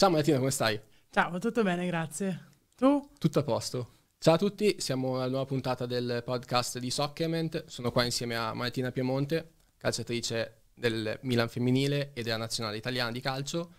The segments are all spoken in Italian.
Ciao Martina, come stai? Ciao, tutto bene, grazie. Tu? Tutto a posto. Ciao a tutti, siamo alla nuova puntata del podcast di Soccerment. Sono qua insieme a Martina Piemonte, calciatrice del Milan femminile e della nazionale italiana di calcio.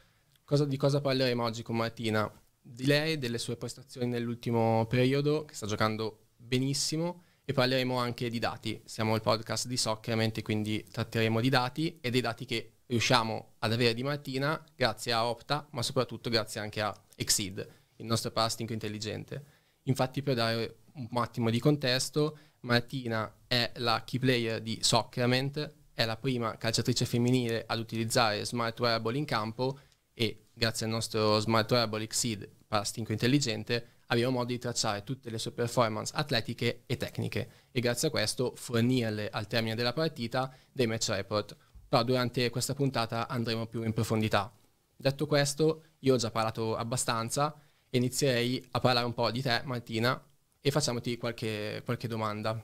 Cosa, di cosa parleremo oggi con Martina? Di lei, delle sue prestazioni nell'ultimo periodo, che sta giocando benissimo, e parleremo anche di dati. Siamo il podcast di Soccerment, quindi tratteremo di dati e dei dati che riusciamo ad avere di mattina grazie a Opta, ma soprattutto grazie anche a Exceed, il nostro pasting intelligente. Infatti, per dare un attimo di contesto, Martina è la key player di Soccerment, è la prima calciatrice femminile ad utilizzare smart wearable in campo e grazie al nostro smart wearable Exceed pasting intelligente abbiamo modo di tracciare tutte le sue performance atletiche e tecniche e grazie a questo fornirle al termine della partita dei match report però durante questa puntata andremo più in profondità. Detto questo, io ho già parlato abbastanza inizierei a parlare un po' di te, Martina, e facciamoti qualche, qualche domanda.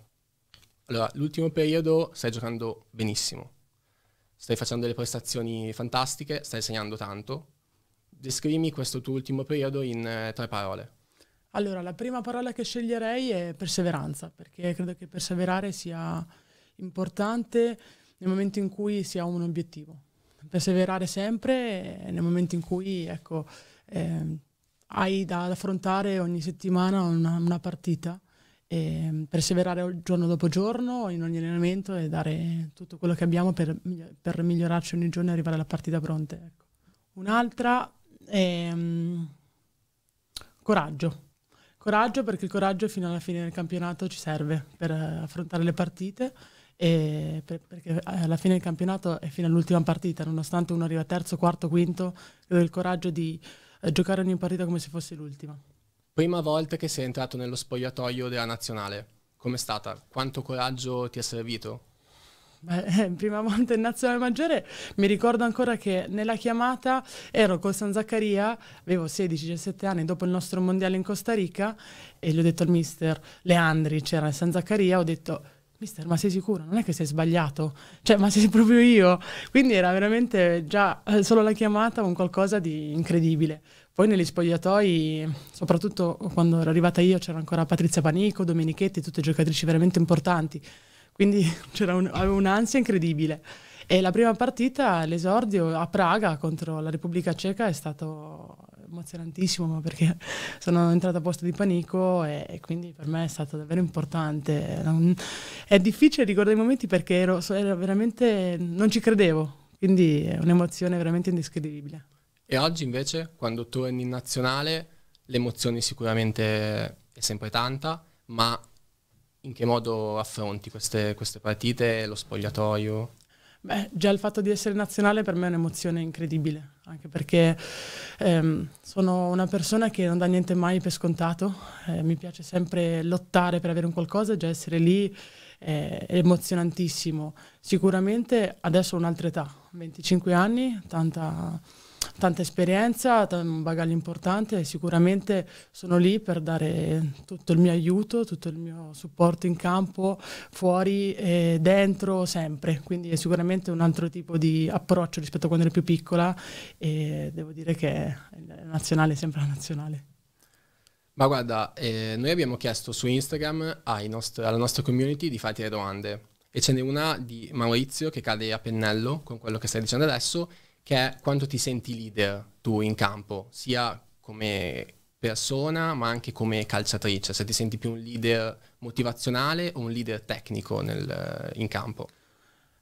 Allora, l'ultimo periodo stai giocando benissimo, stai facendo delle prestazioni fantastiche, stai segnando tanto. Descrivimi questo tuo ultimo periodo in eh, tre parole. Allora, la prima parola che sceglierei è perseveranza, perché credo che perseverare sia importante nel momento in cui si ha un obiettivo. Perseverare sempre eh, nel momento in cui ecco, eh, hai da affrontare ogni settimana una, una partita ehm, perseverare giorno dopo giorno in ogni allenamento e dare tutto quello che abbiamo per, per migliorarci ogni giorno e arrivare alla partita pronta. Ecco. Un'altra è um, ehm, coraggio. Coraggio perché il coraggio fino alla fine del campionato ci serve per eh, affrontare le partite e per, perché eh, alla fine del campionato e fino all'ultima partita, nonostante uno arriva terzo, quarto, quinto, avevo il coraggio di eh, giocare ogni partita come se fosse l'ultima. Prima volta che sei entrato nello spogliatoio della nazionale, com'è stata? Quanto coraggio ti è servito? Beh, eh, prima volta in Nazionale Maggiore mi ricordo ancora che nella chiamata ero con San Zaccaria, avevo 16-17 anni dopo il nostro mondiale in Costa Rica e gli ho detto al mister Leandri, c'era San Zaccaria, ho detto mister, ma sei sicuro? Non è che sei sbagliato? Cioè, ma sei proprio io? Quindi era veramente già eh, solo la chiamata un qualcosa di incredibile. Poi negli spogliatoi, soprattutto quando ero arrivata io, c'era ancora Patrizia Panico, Domenichetti, tutte giocatrici veramente importanti. Quindi un, avevo un'ansia incredibile. E la prima partita, l'esordio a Praga contro la Repubblica Ceca, è stato emozionantissimo, ma perché sono entrata a posto di panico e, e quindi per me è stato davvero importante. Non, è difficile ricordare i momenti perché ero, ero veramente, non ci credevo, quindi è un'emozione veramente indescrivibile. E oggi invece, quando torni in nazionale, l'emozione sicuramente è sempre tanta, ma in che modo affronti queste, queste partite, lo spogliatoio? Beh, già il fatto di essere nazionale per me è un'emozione incredibile, anche perché ehm, sono una persona che non dà niente mai per scontato, eh, mi piace sempre lottare per avere un qualcosa e già essere lì è emozionantissimo. Sicuramente adesso ho un'altra età, 25 anni, tanta tanta esperienza, un bagaglio importante e sicuramente sono lì per dare tutto il mio aiuto, tutto il mio supporto in campo, fuori e dentro, sempre. Quindi è sicuramente un altro tipo di approccio rispetto a quando ero più piccola e devo dire che la nazionale è sempre la nazionale. Ma guarda, eh, noi abbiamo chiesto su Instagram nost alla nostra community di farti le domande e ce n'è una di Maurizio che cade a pennello con quello che stai dicendo adesso che è quanto ti senti leader tu in campo, sia come persona ma anche come calciatrice, se ti senti più un leader motivazionale o un leader tecnico nel, eh, in campo.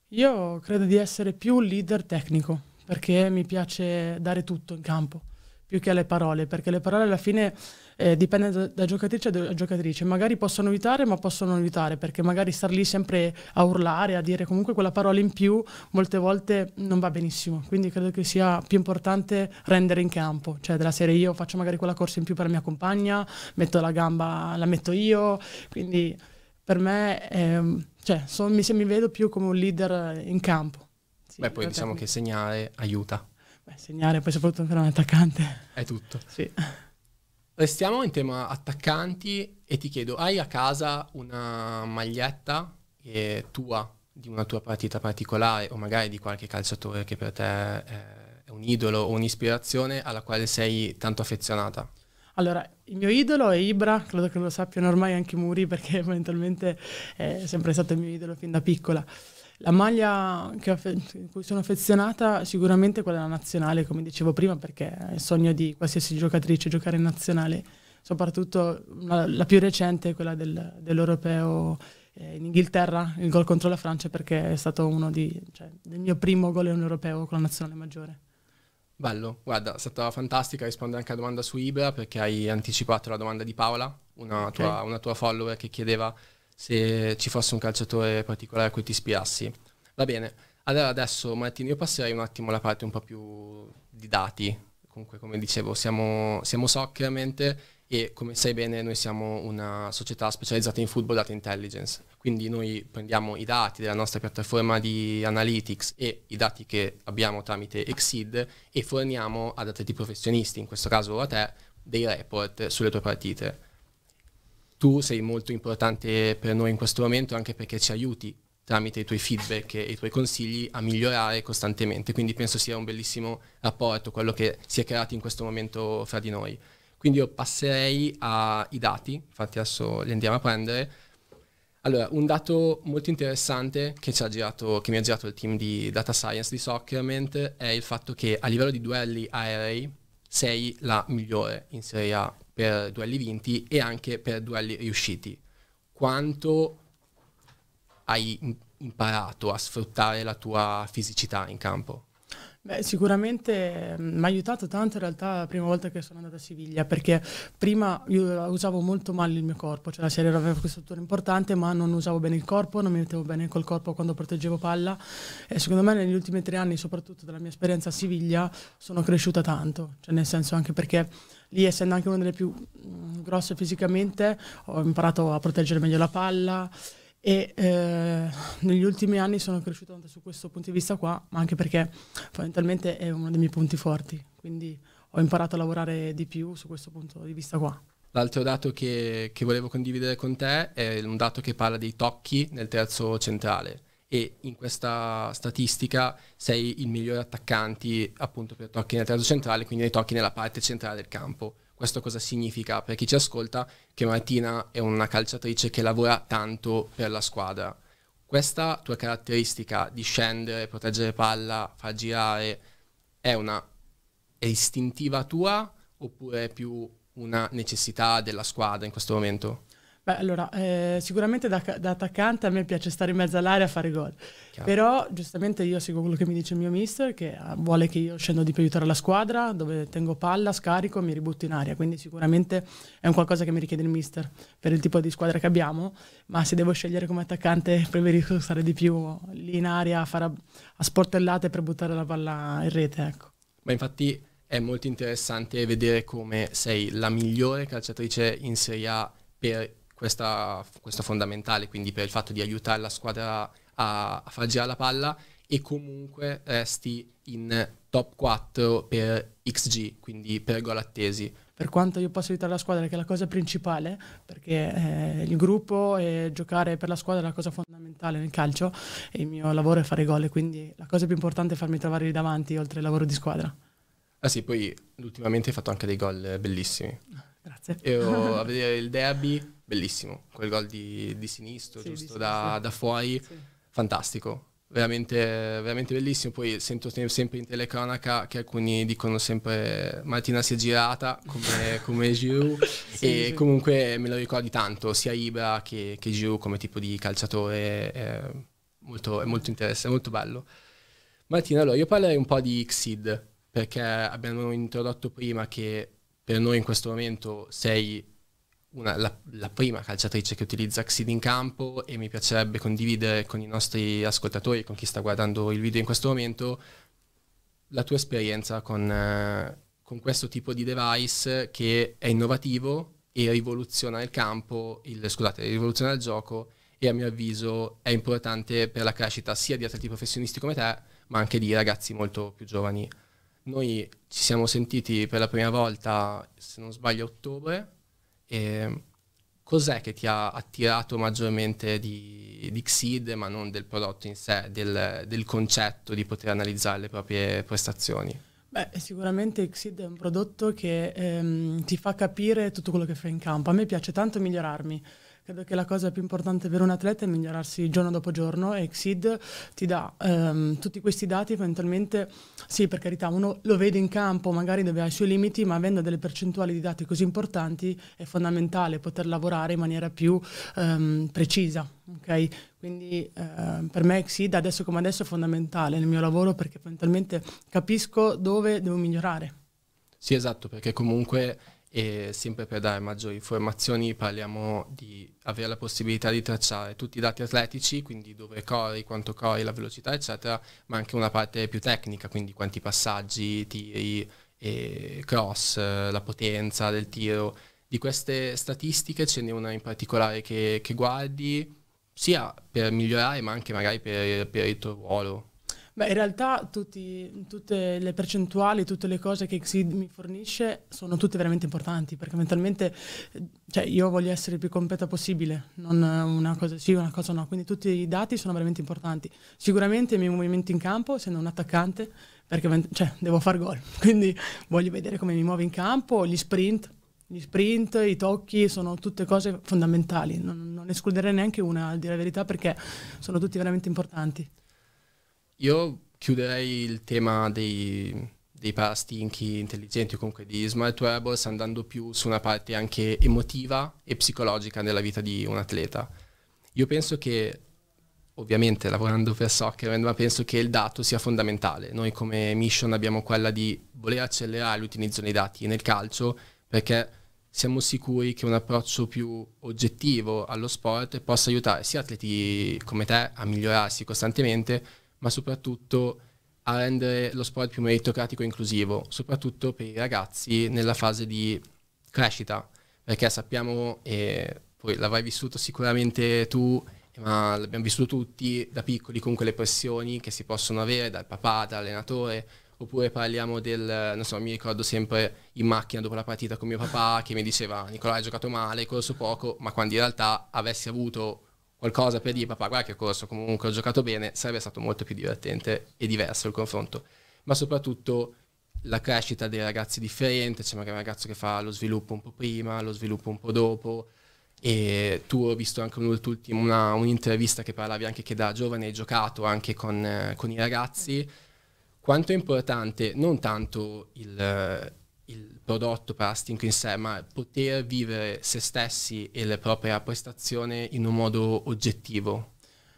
Io credo di essere più un leader tecnico perché mi piace dare tutto in campo più che alle parole, perché le parole alla fine eh, dipende da, da, giocatrice a giocatrice, magari possono aiutare ma possono aiutare, perché magari star lì sempre a urlare, a dire comunque quella parola in più, molte volte non va benissimo, quindi credo che sia più importante rendere in campo, cioè della serie io faccio magari quella corsa in più per la mia compagna, metto la gamba, la metto io, quindi per me ehm, cioè, son, mi, mi vedo più come un leader in campo. Sì, Beh, poi diciamo tempo. che segnare aiuta. Beh, segnare, poi soprattutto per un attaccante. È tutto. Sì. Restiamo in tema attaccanti e ti chiedo, hai a casa una maglietta eh, tua, di una tua partita particolare o magari di qualche calciatore che per te è un idolo o un'ispirazione alla quale sei tanto affezionata? Allora, il mio idolo è Ibra, credo che lo sappiano ormai anche Muri perché mentalmente è sempre stato il mio idolo fin da piccola. La maglia in cui sono affezionata sicuramente quella nazionale, come dicevo prima, perché è il sogno di qualsiasi giocatrice giocare in nazionale, soprattutto la, la più recente quella del, dell'Europeo eh, in Inghilterra, il gol contro la Francia, perché è stato uno di, cioè, del mio primo gol in europeo con la nazionale maggiore. Bello, guarda, è stata fantastica rispondere anche alla domanda su Ibra perché hai anticipato la domanda di Paola, una, okay. tua, una tua follower che chiedeva se ci fosse un calciatore particolare a cui ti ispirassi. Va bene, allora adesso Martino io passerei un attimo alla parte un po' più di dati, comunque come dicevo siamo, siamo soccermente e come sai bene noi siamo una società specializzata in football data intelligence, quindi noi prendiamo i dati della nostra piattaforma di analytics e i dati che abbiamo tramite Exceed e forniamo ad atleti professionisti, in questo caso a te, dei report sulle tue partite tu sei molto importante per noi in questo momento anche perché ci aiuti tramite i tuoi feedback e i tuoi consigli a migliorare costantemente, quindi penso sia un bellissimo rapporto quello che si è creato in questo momento fra di noi. Quindi io passerei ai dati, infatti adesso li andiamo a prendere. Allora, un dato molto interessante che, girato, che mi ha girato il team di Data Science di Soccerment è il fatto che a livello di duelli aerei sei la migliore in Serie A per duelli vinti e anche per duelli riusciti. Quanto hai imparato a sfruttare la tua fisicità in campo? Beh, sicuramente mm, mi ha aiutato tanto in realtà la prima volta che sono andata a Siviglia, perché prima io usavo molto male il mio corpo, cioè la serie aveva questo tour importante, ma non usavo bene il corpo, non mi mettevo bene col corpo quando proteggevo palla e secondo me negli ultimi tre anni, soprattutto dalla mia esperienza a Siviglia, sono cresciuta tanto, cioè nel senso anche perché lì essendo anche una delle più mm, grosse fisicamente ho imparato a proteggere meglio la palla e eh, negli ultimi anni sono cresciuta tanto su questo punto di vista qua, ma anche perché fondamentalmente è uno dei miei punti forti, quindi ho imparato a lavorare di più su questo punto di vista qua. L'altro dato che, che volevo condividere con te è un dato che parla dei tocchi nel terzo centrale e in questa statistica sei il migliore attaccante appunto per tocchi nel terzo centrale, quindi nei tocchi nella parte centrale del campo. Questo cosa significa per chi ci ascolta? Che Martina è una calciatrice che lavora tanto per la squadra. Questa tua caratteristica di scendere, proteggere palla, far girare, è una è istintiva tua oppure è più una necessità della squadra in questo momento? Beh, allora, eh, sicuramente da, da, attaccante a me piace stare in mezzo all'area a fare gol. Chiaro. Però, giustamente, io seguo quello che mi dice il mio mister, che ah, vuole che io scendo di più aiutare la squadra, dove tengo palla, scarico e mi ributto in aria. Quindi, sicuramente è un qualcosa che mi richiede il mister per il tipo di squadra che abbiamo. Ma se devo scegliere come attaccante, preferisco stare di più lì in aria a, fare a, a sportellate per buttare la palla in rete. Ecco. Ma infatti è molto interessante vedere come sei la migliore calciatrice in Serie A per questa, questo fondamentale, quindi per il fatto di aiutare la squadra a, a far girare la palla e comunque resti in top 4 per XG, quindi per gol attesi. Per quanto io possa aiutare la squadra, che è la cosa principale, perché eh, il gruppo e giocare per la squadra è la cosa fondamentale nel calcio e il mio lavoro è fare gol, quindi la cosa più importante è farmi trovare lì davanti oltre al lavoro di squadra. Ah sì, poi ultimamente hai fatto anche dei gol bellissimi. Grazie. Ero a vedere il derby bellissimo, quel gol di, di sinistro, sì, giusto di da, da, fuori, sì. fantastico. Veramente, veramente bellissimo. Poi sento sempre in telecronaca che alcuni dicono sempre Martina si è girata come, come Giroud sì, e comunque me lo ricordi tanto, sia Ibra che, che Giroud come tipo di calciatore è molto, è molto interessante, molto bello. Martina, allora io parlerei un po' di Xid perché abbiamo introdotto prima che per noi in questo momento sei una, la, la, prima calciatrice che utilizza Xid in campo e mi piacerebbe condividere con i nostri ascoltatori, con chi sta guardando il video in questo momento, la tua esperienza con, eh, con questo tipo di device che è innovativo e rivoluziona il campo, il, scusate, rivoluziona il gioco e a mio avviso è importante per la crescita sia di atleti professionisti come te, ma anche di ragazzi molto più giovani. Noi ci siamo sentiti per la prima volta, se non sbaglio, a ottobre e ehm, cos'è che ti ha attirato maggiormente di, di Xid, ma non del prodotto in sé, del, del concetto di poter analizzare le proprie prestazioni? Beh, sicuramente Xid è un prodotto che ehm, ti fa capire tutto quello che fai in campo. A me piace tanto migliorarmi. Credo che la cosa più importante per un atleta è migliorarsi giorno dopo giorno e XID ti dà ehm, tutti questi dati eventualmente, sì per carità, uno lo vede in campo magari dove ha i suoi limiti, ma avendo delle percentuali di dati così importanti è fondamentale poter lavorare in maniera più ehm, precisa. ok? Quindi eh, per me XID adesso come adesso è fondamentale nel mio lavoro perché eventualmente capisco dove devo migliorare. Sì, esatto, perché comunque e sempre per dare maggiori informazioni parliamo di avere la possibilità di tracciare tutti i dati atletici, quindi dove corri, quanto corri, la velocità eccetera, ma anche una parte più tecnica, quindi quanti passaggi, tiri, cross, la potenza del tiro. Di queste statistiche ce n'è una in particolare che, che guardi sia per migliorare ma anche magari per, per il tuo ruolo Beh, in realtà tutti, tutte le percentuali, tutte le cose che Xid mi fornisce sono tutte veramente importanti, perché mentalmente cioè, io voglio essere il più completa possibile, non una cosa sì, una cosa no, quindi tutti i dati sono veramente importanti. Sicuramente i miei movimenti in campo, essendo un attaccante, perché cioè, devo far gol, quindi voglio vedere come mi muovo in campo, gli sprint, gli sprint, i tocchi sono tutte cose fondamentali, non, non escluderei neanche una, a dire la verità, perché sono tutti veramente importanti. Io chiuderei il tema dei, dei parastinchi intelligenti o comunque di smart wearables andando più su una parte anche emotiva e psicologica nella vita di un atleta. Io penso che, ovviamente lavorando per soccer, ma penso che il dato sia fondamentale. Noi come mission abbiamo quella di voler accelerare l'utilizzo dei dati nel calcio perché siamo sicuri che un approccio più oggettivo allo sport possa aiutare sia atleti come te a migliorarsi costantemente, ma soprattutto a rendere lo sport più meritocratico e inclusivo, soprattutto per i ragazzi nella fase di crescita, perché sappiamo, e poi l'avrai vissuto sicuramente tu, ma l'abbiamo vissuto tutti da piccoli, comunque le pressioni che si possono avere dal papà, dall'allenatore, oppure parliamo del, non so, mi ricordo sempre in macchina dopo la partita con mio papà che mi diceva Nicola hai giocato male, hai corso poco, ma quando in realtà avessi avuto qualcosa per dire papà guarda che corso, comunque ho giocato bene, sarebbe stato molto più divertente e diverso il confronto, ma soprattutto la crescita dei ragazzi è differente, c'è magari un ragazzo che fa lo sviluppo un po' prima, lo sviluppo un po' dopo, e tu ho visto anche una, un'intervista che parlavi anche che da giovane hai giocato anche con, eh, con i ragazzi, quanto è importante non tanto il il prodotto Prasting in sé, ma poter vivere se stessi e la propria prestazione in un modo oggettivo.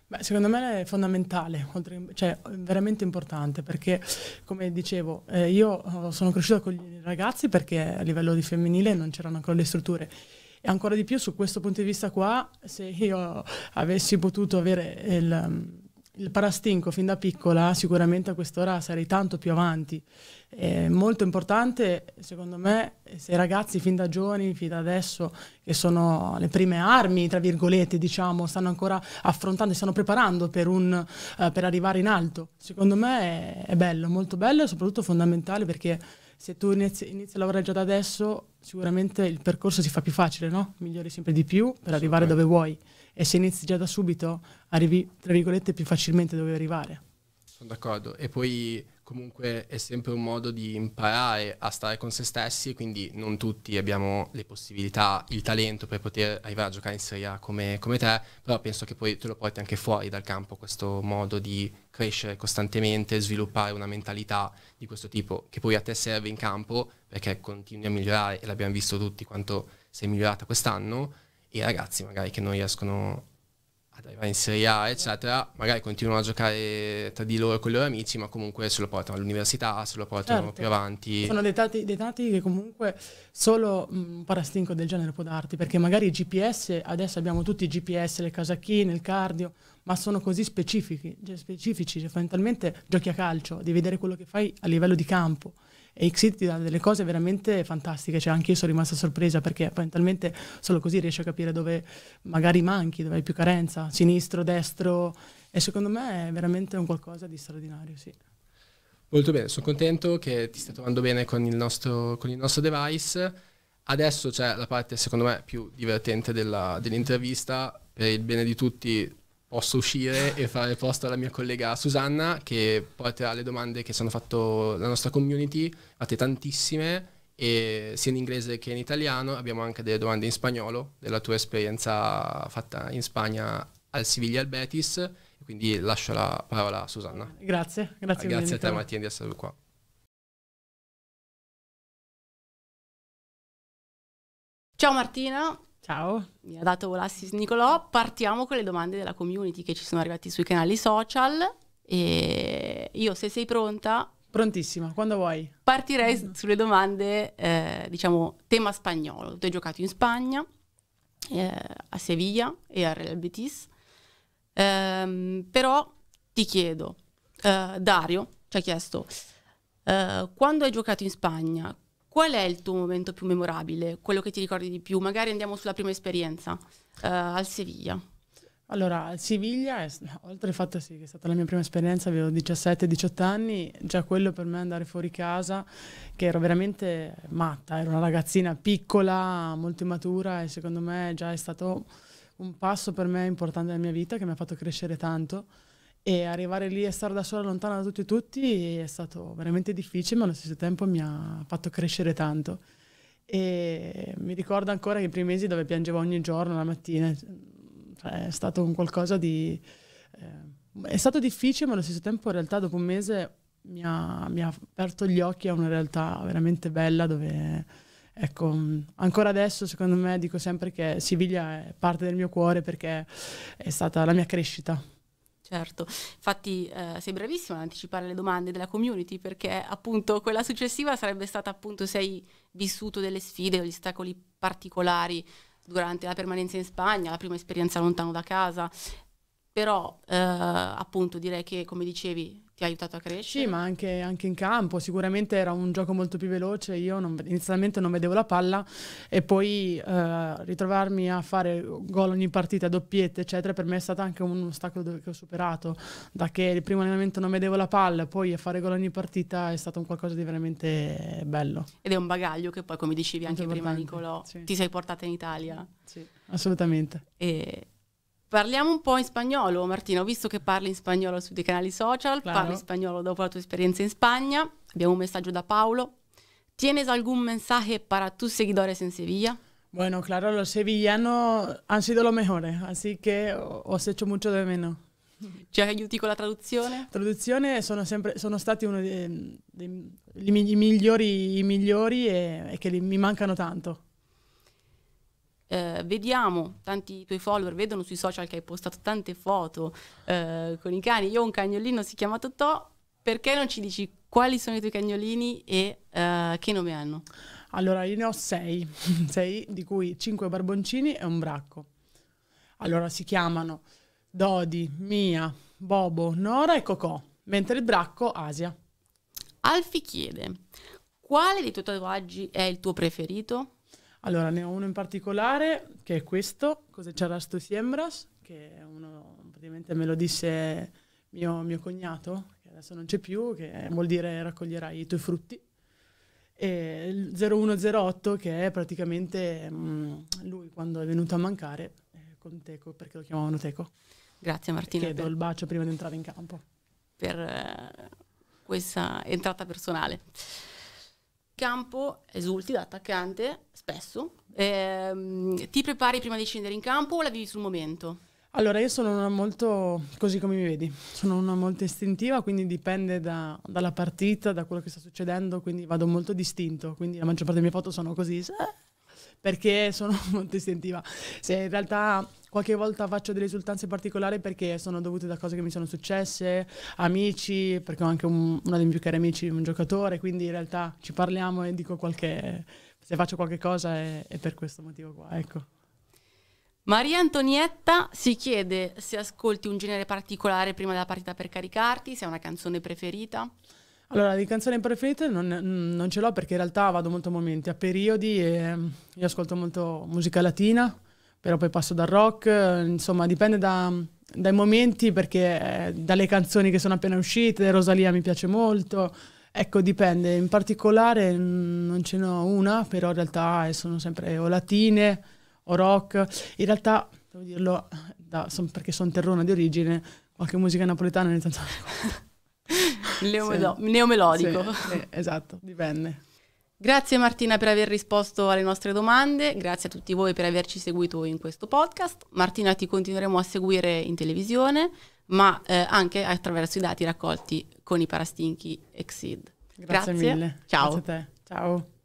Beh, secondo me è fondamentale, cioè veramente importante, perché come dicevo, eh, io eh, sono cresciuta con i ragazzi perché a livello di femminile non c'erano ancora le strutture e ancora di più su questo punto di vista qua, se io avessi potuto avere il, mm, il parastinco fin da piccola, sicuramente a quest'ora sarei tanto più avanti. È molto importante, secondo me, se i ragazzi fin da giovani, fin da adesso, che sono le prime armi, tra virgolette, diciamo, stanno ancora affrontando, stanno preparando per, un, uh, per arrivare in alto. Secondo me è, è bello, molto bello e soprattutto fondamentale perché se tu inizi, inizi, a lavorare già da adesso, sicuramente il percorso si fa più facile, no? Migliori sempre di più per arrivare dove vuoi. E se inizi già da subito, arrivi, tra virgolette, più facilmente dove arrivare. Sono d'accordo. E poi comunque è sempre un modo di imparare a stare con se stessi quindi non tutti abbiamo le possibilità, il talento per poter arrivare a giocare in Serie A come, come te, però penso che poi te lo porti anche fuori dal campo questo modo di crescere costantemente, sviluppare una mentalità di questo tipo che poi a te serve in campo perché continui a migliorare e l'abbiamo visto tutti quanto sei migliorata quest'anno e ragazzi magari che non riescono ad arrivare in Serie A, eccetera, magari continuano a giocare tra di loro con i loro amici, ma comunque se lo portano all'università, se lo portano certo. più avanti. Sono dei dati, che comunque solo mm, un parastinco del genere può darti, perché magari i GPS, adesso abbiamo tutti i GPS, le casacchine, il cardio, ma sono così specifici, specifici cioè fondamentalmente giochi a calcio, devi vedere quello che fai a livello di campo e Xit ti dà delle cose veramente fantastiche, cioè anche io sono rimasta sorpresa perché apparentemente solo così riesci a capire dove magari manchi, dove hai più carenza, sinistro, destro e secondo me è veramente un qualcosa di straordinario, sì. Molto bene, sono contento che ti stia trovando bene con il nostro, con il nostro device. Adesso c'è la parte secondo me più divertente della, dell'intervista, per il bene di tutti posso uscire e fare posto alla mia collega Susanna che porterà le domande che ci hanno fatto la nostra community, fate tantissime e sia in inglese che in italiano, abbiamo anche delle domande in spagnolo della tua esperienza fatta in Spagna al Siviglia e al Betis, quindi lascio la parola a Susanna. Grazie, grazie, ah, grazie a te Mattia di essere qua. Ciao Martina, Ciao. Mi ha dato l'assist Nicolò. Partiamo con le domande della community che ci sono arrivati sui canali social. E io, se sei pronta... Prontissima, quando vuoi. Partirei mm. sulle domande, eh, diciamo, tema spagnolo. Tu hai giocato in Spagna, eh, a Sevilla e a Real Betis. Eh, però ti chiedo, eh, Dario ci ha chiesto, eh, quando hai giocato in Spagna, Qual è il tuo momento più memorabile? Quello che ti ricordi di più? Magari andiamo sulla prima esperienza eh, al Siviglia. Allora, Siviglia, è, oltre al fatto sì, che è stata la mia prima esperienza, avevo 17-18 anni, già quello per me andare fuori casa, che ero veramente matta, ero una ragazzina piccola, molto immatura e secondo me già è stato un passo per me importante nella mia vita che mi ha fatto crescere tanto e arrivare lì e stare da sola lontana da tutti e tutti è stato veramente difficile, ma allo stesso tempo mi ha fatto crescere tanto. E mi ricordo ancora che i primi mesi dove piangevo ogni giorno la mattina, cioè è stato un qualcosa di... Eh, è stato difficile, ma allo stesso tempo in realtà dopo un mese mi ha, mi ha aperto gli occhi a una realtà veramente bella dove, ecco, ancora adesso secondo me dico sempre che Siviglia è parte del mio cuore perché è stata la mia crescita. Certo, infatti eh, sei bravissima ad anticipare le domande della community perché appunto quella successiva sarebbe stata appunto se hai vissuto delle sfide o gli ostacoli particolari durante la permanenza in Spagna, la prima esperienza lontano da casa, però eh, appunto direi che come dicevi ti ha aiutato a crescere? Sì, ma anche, anche, in campo, sicuramente era un gioco molto più veloce, io non, inizialmente non vedevo la palla e poi eh, ritrovarmi a fare gol ogni partita, doppiette, eccetera, per me è stato anche un ostacolo che ho superato, da che il primo allenamento non vedevo la palla, poi a fare gol ogni partita è stato un qualcosa di veramente bello. Ed è un bagaglio che poi, come dicevi anche prima Nicolò, sì. ti sei portata in Italia. Sì, assolutamente. E Parliamo un po' in spagnolo, Martino, visto che parli in spagnolo sui canali social, claro. parli in spagnolo dopo la tua esperienza in Spagna. Abbiamo un messaggio da Paolo. ¿Tienes algún mensaje para tus seguidores en Sevilla? Bueno, claro, los sevillanos han sido los mejores, así que os echo mucho de menos. Ci aiuti con la traduzione? Traduzione sono, sempre, sono stati uno dei, dei, i migliori, i migliori e, e che li, mi eh, mancano tanto eh, vediamo, tanti tuoi follower vedono sui social che hai postato tante foto eh, con i cani, io ho un cagnolino, si chiama Totò, perché non ci dici quali sono i tuoi cagnolini e eh, che nome hanno? Allora, io ne ho sei, sei di cui cinque barboncini e un bracco. Allora, si chiamano Dodi, Mia, Bobo, Nora e Cocò, mentre il bracco Asia. Alfi chiede, quale dei tuoi tatuaggi è il tuo preferito? Allora, ne ho uno in particolare che è questo, Cosa c'è sto siembras, che uno praticamente me lo disse mio, mio cognato, che adesso non c'è più, che vuol dire raccoglierai i tuoi frutti. E il 0108 che è praticamente mh, mm, lui quando è venuto a mancare eh, con Teco, perché lo chiamavano Teco. Grazie Martina. Chiedo per... il bacio prima di entrare in campo. Per eh, questa entrata personale campo, esulti da attaccante, spesso. Ehm, ti prepari prima di scendere in campo o la vivi sul momento? Allora, io sono una molto, così come mi vedi, sono una molto istintiva, quindi dipende da, dalla partita, da quello che sta succedendo, quindi vado molto distinto, quindi la maggior parte delle mie foto sono così, perché sono molto istintiva. Se in realtà Qualche volta faccio delle risultanze particolari perché sono dovute da cose che mi sono successe, amici, perché ho anche un, uno dei miei più cari amici, un giocatore, quindi in realtà ci parliamo e dico qualche, se faccio qualche cosa è, è per questo motivo qua, ecco. Maria Antonietta si chiede se ascolti un genere particolare prima della partita per caricarti, se hai una canzone preferita. Allora, di canzoni preferite non, non ce l'ho perché in realtà vado molto a momenti, a periodi e mm, io ascolto molto musica latina, però poi passo dal rock, eh, insomma dipende da, dai momenti perché eh, dalle canzoni che sono appena uscite, Rosalia mi piace molto, ecco dipende, in particolare mm, non ce n'ho una, però in realtà eh, sono sempre o latine o rock, in realtà devo dirlo da, son, perché sono terrona di origine, qualche musica napoletana nel senso... Neomelodico. Sì, sì, eh, esatto, dipende. Grazie Martina per aver risposto alle nostre domande, grazie a tutti voi per averci seguito in questo podcast. Martina ti continueremo a seguire in televisione, ma eh, anche attraverso i dati raccolti con i parastinchi Exceed. Grazie, grazie. mille. Ciao. Grazie a te. Ciao.